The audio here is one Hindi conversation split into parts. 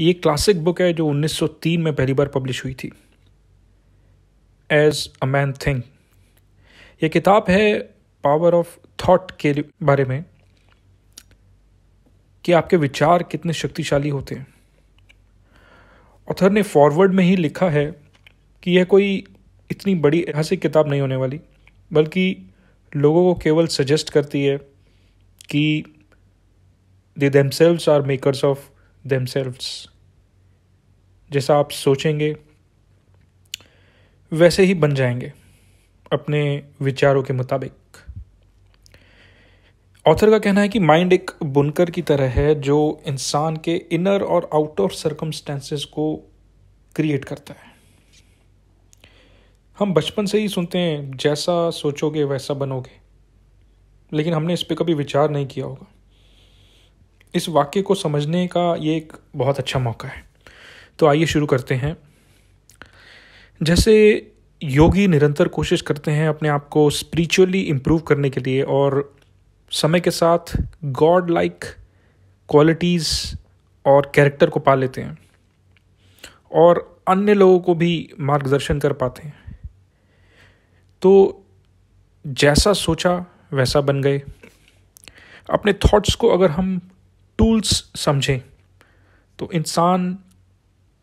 ये क्लासिक बुक है जो 1903 में पहली बार पब्लिश हुई थी एज अ मैन थिंग ये किताब है पावर ऑफ थॉट के बारे में कि आपके विचार कितने शक्तिशाली होते हैं ऑथर ने फॉरवर्ड में ही लिखा है कि यह कोई इतनी बड़ी ऐतिहासिक किताब नहीं होने वाली बल्कि लोगों को केवल सजेस्ट करती है कि they themselves are makers of themselves जैसा आप सोचेंगे वैसे ही बन जाएंगे अपने विचारों के मुताबिक ऑथर का कहना है कि माइंड एक बुनकर की तरह है जो इंसान के इनर और आउटर सर्कमस्टेंसेस को क्रिएट करता है हम बचपन से ही सुनते हैं जैसा सोचोगे वैसा बनोगे लेकिन हमने इस पर कभी विचार नहीं किया होगा इस वाक्य को समझने का ये एक बहुत अच्छा मौका है तो आइए शुरू करते हैं जैसे योगी निरंतर कोशिश करते हैं अपने आप को स्पिरिचुअली इम्प्रूव करने के लिए और समय के साथ गॉड लाइक क्वालिटीज़ और कैरेक्टर को पा लेते हैं और अन्य लोगों को भी मार्गदर्शन कर पाते हैं तो जैसा सोचा वैसा बन गए अपने थॉट्स को अगर हम टूल्स समझें तो इंसान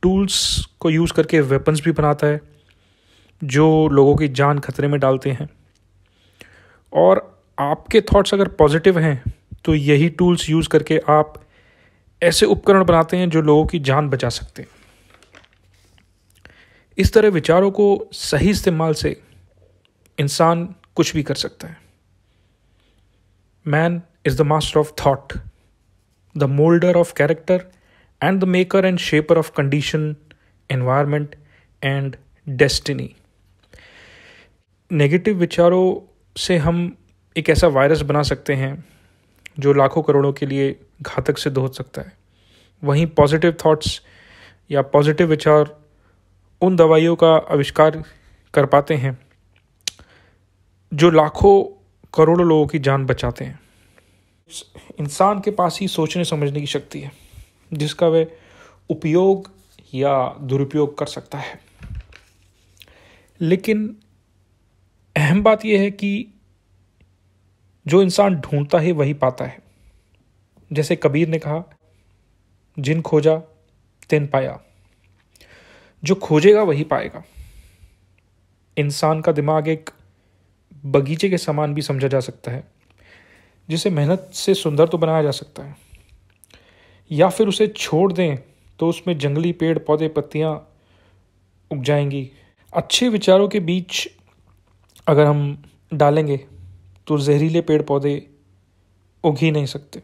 टूल्स को यूज़ करके वेपन्स भी बनाता है जो लोगों की जान खतरे में डालते हैं और आपके थॉट्स अगर पॉजिटिव हैं तो यही टूल्स यूज़ करके आप ऐसे उपकरण बनाते हैं जो लोगों की जान बचा सकते हैं इस तरह विचारों को सही इस्तेमाल से इंसान कुछ भी कर सकता है man is the master of thought the molder of character, and the maker and shaper of condition, environment, and destiny. Negative विचारों से हम एक ऐसा वायरस बना सकते हैं जो लाखों करोड़ों के लिए घातक सिद्ध हो सकता है वहीं पॉजिटिव थॉट्स या पॉजिटिव विचार उन दवाइयों का आविष्कार कर पाते हैं जो लाखों करोड़ों लोगों की जान बचाते हैं इंसान के पास ही सोचने समझने की शक्ति है जिसका वह उपयोग या दुरुपयोग कर सकता है लेकिन अहम बात यह है कि जो इंसान ढूंढता है वही पाता है जैसे कबीर ने कहा जिन खोजा तिन पाया जो खोजेगा वही पाएगा इंसान का दिमाग एक बगीचे के समान भी समझा जा सकता है जिसे मेहनत से सुंदर तो बनाया जा सकता है या फिर उसे छोड़ दें तो उसमें जंगली पेड़ पौधे पत्तियाँ उग जाएंगी अच्छे विचारों के बीच अगर हम डालेंगे तो जहरीले पेड़ पौधे उग ही नहीं सकते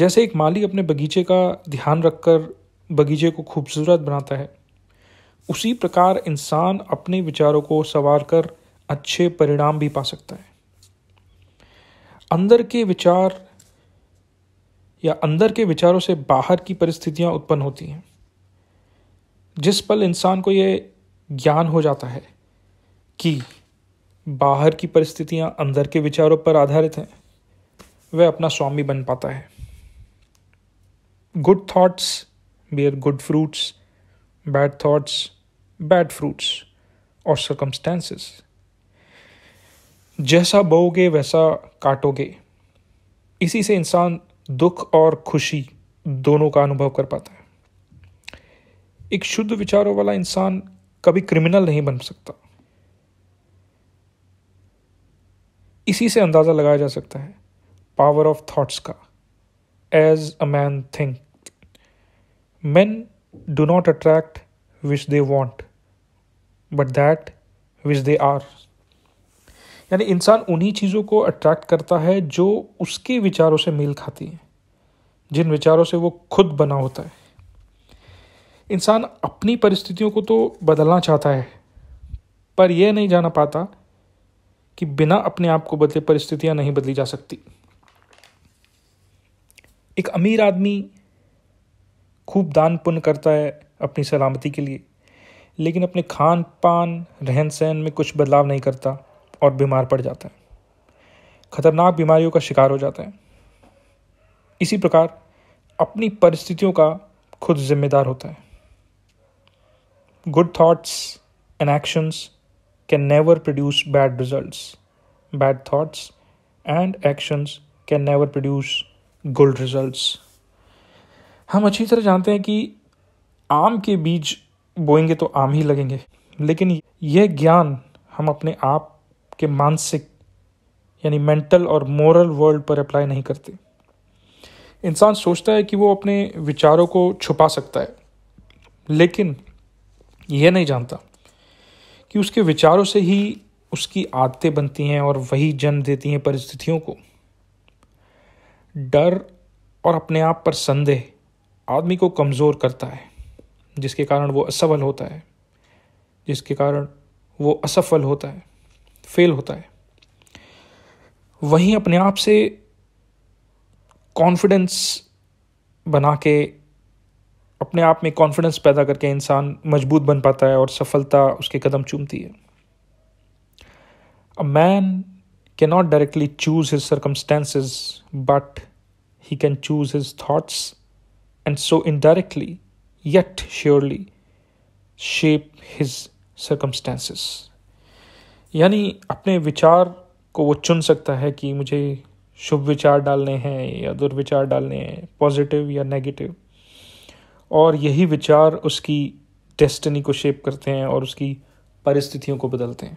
जैसे एक माली अपने बगीचे का ध्यान रखकर बगीचे को खूबसूरत बनाता है उसी प्रकार इंसान अपने विचारों को संवार कर अच्छे परिणाम भी पा सकता है अंदर के विचार या अंदर के विचारों से बाहर की परिस्थितियाँ उत्पन्न होती हैं जिस पल इंसान को ये ज्ञान हो जाता है कि बाहर की परिस्थितियाँ अंदर के विचारों पर आधारित हैं वह अपना स्वामी बन पाता है good thoughts bear good fruits bad thoughts bad fruits और सर्कमस्टेंसेस जैसा बोगे वैसा काटोगे इसी से इंसान दुख और खुशी दोनों का अनुभव कर पाता है एक शुद्ध विचारों वाला इंसान कभी क्रिमिनल नहीं बन सकता इसी से अंदाज़ा लगाया जा सकता है पावर ऑफ थॉट्स का as a man think man do not attract which they want but that which they are यानी इंसान उन्हीं चीज़ों को अट्रैक्ट करता है जो उसके विचारों से मेल खाती हैं जिन विचारों से वो खुद बना होता है इंसान अपनी परिस्थितियों को तो बदलना चाहता है पर यह नहीं जाना पाता कि बिना अपने आप को बदले परिस्थितियां नहीं बदली जा सकती एक अमीर आदमी खूब दान पुण्य करता है अपनी सलामती के लिए लेकिन अपने खान पान रहन सहन में कुछ बदलाव नहीं करता और बीमार पड़ जाते हैं खतरनाक बीमारियों का शिकार हो जाते हैं इसी प्रकार अपनी परिस्थितियों का खुद जिम्मेदार होता है good thoughts and actions can never produce bad result bad thoughts and actions can never produce good result हम अच्छी तरह जानते हैं कि आम के बीज बोएंगे तो आम ही लगेंगे लेकिन यह ज्ञान हम अपने आप आपके मानसिक यानी मेंटल और मोरल वर्ल्ड पर अप्लाई नहीं करते इंसान सोचता है कि वो अपने विचारों को छुपा सकता है लेकिन यह नहीं जानता कि उसके विचारों से ही उसकी आदतें बनती हैं और वही जन्म देती हैं परिस्थितियों को डर और अपने आप पर संदेह आदमी को कमज़ोर करता है जिसके कारण वो असफल होता है जिसके कारण वो असफल होता है फेल होता है वहीं अपने आप से कॉन्फिडेंस बना के अपने आप में कॉन्फिडेंस पैदा करके इंसान मजबूत बन पाता है और सफलता उसके कदम चूमती है a man can not directly choose his circumstances but he can choose his thoughts and so indirectly yet surely shape his circumstances यानी अपने विचार को वो चुन सकता है कि मुझे शुभ विचार डालने हैं या दुर्विचार डालने हैं पॉजिटिव या नेगेटिव और यही विचार उसकी डेस्टिनी को शेप करते हैं और उसकी परिस्थितियों को बदलते हैं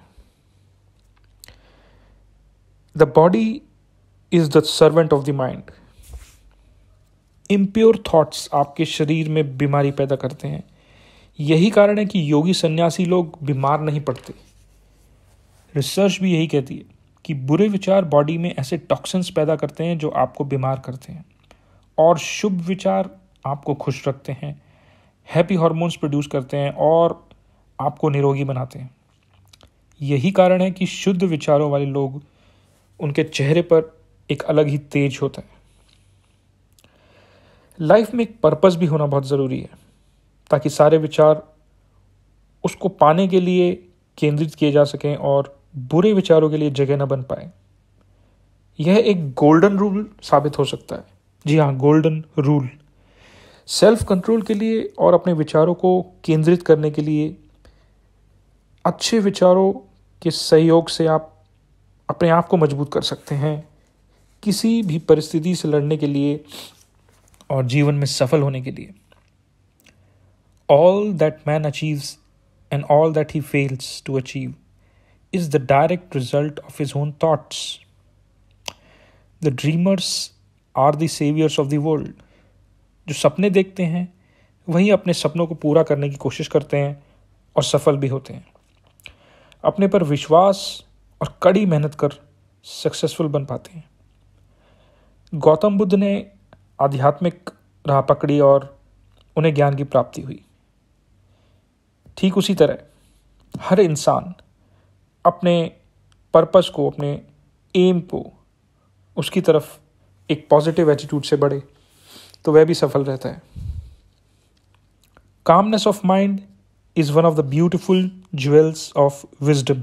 the body is the servant of the mind impure thoughts आपके शरीर में बीमारी पैदा करते हैं यही कारण है कि योगी सन्यासी लोग बीमार नहीं पड़ते रिसर्च भी यही कहती है कि बुरे विचार बॉडी में ऐसे टॉक्सिन्स पैदा करते हैं जो आपको बीमार करते हैं और शुभ विचार आपको खुश रखते हैं हैप्पी हॉर्मोन्स प्रोड्यूस करते हैं और आपको निरोगी बनाते हैं यही कारण है कि शुद्ध विचारों वाले लोग उनके चेहरे पर एक अलग ही तेज होता है लाइफ में एक पर्पस भी होना बहुत ज़रूरी है ताकि सारे विचार उसको पाने के लिए केंद्रित किए जा सकें और बुरे विचारों के लिए जगह न बन पाए यह एक गोल्डन रूल साबित हो सकता है जी हाँ गोल्डन रूल सेल्फ कंट्रोल के लिए और अपने विचारों को केंद्रित करने के लिए अच्छे विचारों के सहयोग से आप अपने आप को मजबूत कर सकते हैं किसी भी परिस्थिति से लड़ने के लिए और जीवन में सफल होने के लिए all that man achieves and all that he fails to achieve is the direct result of his own thoughts. The dreamers are the saviours of the world जो सपने देखते हैं वही अपने सपनों को पूरा करने की कोशिश करते हैं और सफल भी होते हैं अपने पर विश्वास और कड़ी मेहनत कर सक्सेसफुल बन पाते हैं गौतम बुद्ध ने आध्यात्मिक राह पकड़ी और उन्हें ज्ञान की प्राप्ति हुई ठीक उसी तरह हर इंसान अपने पर्पस को अपने एम को उसकी तरफ एक पॉजिटिव एटीट्यूड से बढ़े तो वह भी सफल रहता है calmness of mind is one of the beautiful jewels of wisdom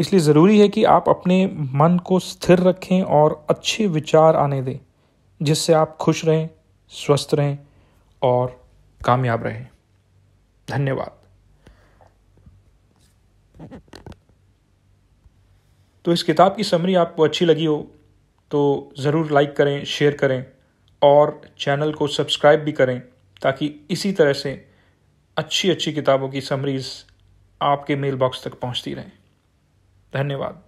इसलिए ज़रूरी है कि आप अपने मन को स्थिर रखें और अच्छे विचार आने दें जिससे आप खुश रहें स्वस्थ रहें और कामयाब रहें धन्यवाद तो इस किताब की समरी आपको अच्छी लगी हो तो ज़रूर लाइक करें शेयर करें और चैनल को सब्सक्राइब भी करें ताकि इसी तरह से अच्छी अच्छी किताबों की समरीज़ आपके मेल बॉक्स तक पहुंचती रहें धन्यवाद